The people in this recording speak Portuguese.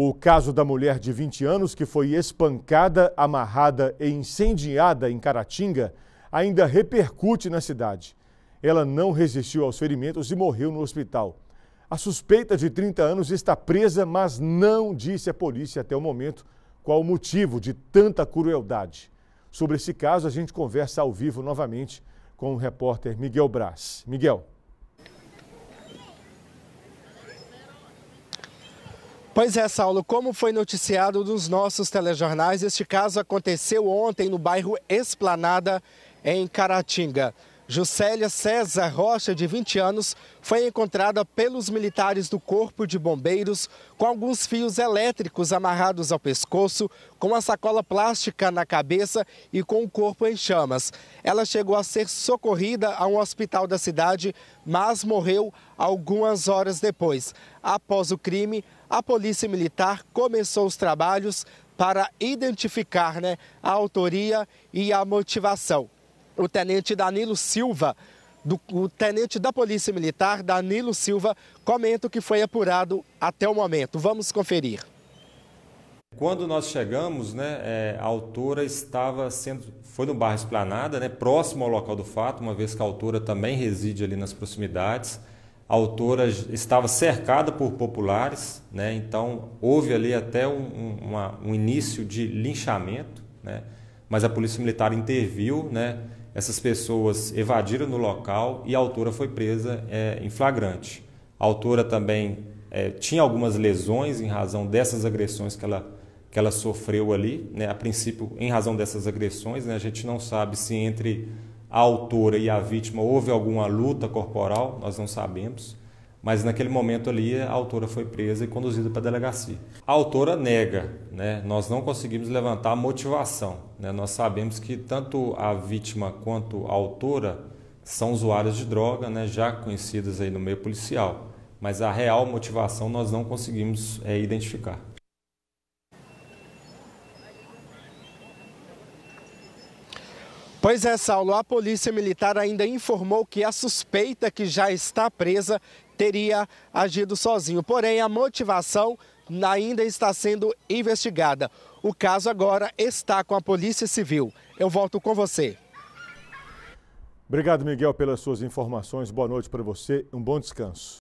O caso da mulher de 20 anos que foi espancada, amarrada e incendiada em Caratinga ainda repercute na cidade. Ela não resistiu aos ferimentos e morreu no hospital. A suspeita de 30 anos está presa, mas não disse à polícia até o momento qual o motivo de tanta crueldade. Sobre esse caso, a gente conversa ao vivo novamente com o repórter Miguel Braz. Miguel. Pois é, Saulo, como foi noticiado nos nossos telejornais, este caso aconteceu ontem no bairro Esplanada, em Caratinga. Juscelia César Rocha, de 20 anos, foi encontrada pelos militares do Corpo de Bombeiros com alguns fios elétricos amarrados ao pescoço, com uma sacola plástica na cabeça e com o corpo em chamas. Ela chegou a ser socorrida a um hospital da cidade, mas morreu algumas horas depois. Após o crime, a Polícia Militar começou os trabalhos para identificar né, a autoria e a motivação o tenente Danilo Silva, do, o tenente da Polícia Militar, Danilo Silva, comenta o que foi apurado até o momento. Vamos conferir. Quando nós chegamos, né, é, a autora estava sendo, foi no bairro Esplanada, né, próximo ao local do fato, uma vez que a autora também reside ali nas proximidades. A autora estava cercada por populares, né, então houve ali até um, uma, um início de linchamento, né, mas a Polícia Militar interviu, né, essas pessoas evadiram no local e a autora foi presa é, em flagrante. A autora também é, tinha algumas lesões em razão dessas agressões que ela, que ela sofreu ali. Né? A princípio, em razão dessas agressões, né? a gente não sabe se entre a autora e a vítima houve alguma luta corporal, nós não sabemos mas naquele momento ali a autora foi presa e conduzida para a delegacia. A autora nega, né? nós não conseguimos levantar a motivação. Né? Nós sabemos que tanto a vítima quanto a autora são usuários de droga, né? já conhecidas aí no meio policial, mas a real motivação nós não conseguimos é, identificar. Pois é, Saulo, a Polícia Militar ainda informou que a suspeita que já está presa teria agido sozinho. Porém, a motivação ainda está sendo investigada. O caso agora está com a Polícia Civil. Eu volto com você. Obrigado, Miguel, pelas suas informações. Boa noite para você. Um bom descanso.